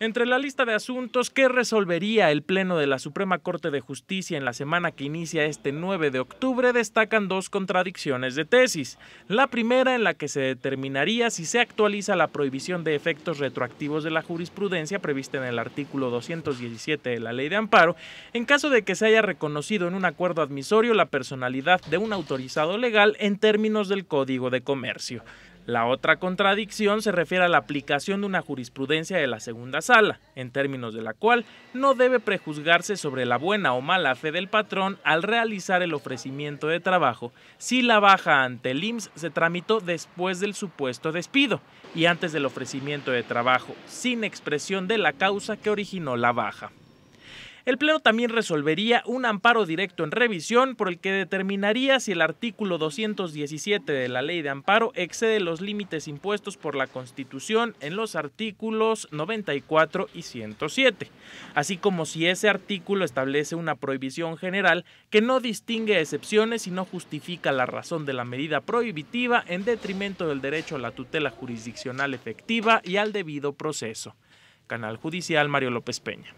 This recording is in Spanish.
Entre la lista de asuntos que resolvería el Pleno de la Suprema Corte de Justicia en la semana que inicia este 9 de octubre destacan dos contradicciones de tesis. La primera en la que se determinaría si se actualiza la prohibición de efectos retroactivos de la jurisprudencia prevista en el artículo 217 de la Ley de Amparo en caso de que se haya reconocido en un acuerdo admisorio la personalidad de un autorizado legal en términos del Código de Comercio. La otra contradicción se refiere a la aplicación de una jurisprudencia de la segunda sala, en términos de la cual no debe prejuzgarse sobre la buena o mala fe del patrón al realizar el ofrecimiento de trabajo si la baja ante el IMSS se tramitó después del supuesto despido y antes del ofrecimiento de trabajo, sin expresión de la causa que originó la baja el Pleno también resolvería un amparo directo en revisión por el que determinaría si el artículo 217 de la Ley de Amparo excede los límites impuestos por la Constitución en los artículos 94 y 107, así como si ese artículo establece una prohibición general que no distingue excepciones y no justifica la razón de la medida prohibitiva en detrimento del derecho a la tutela jurisdiccional efectiva y al debido proceso. Canal Judicial Mario López Peña.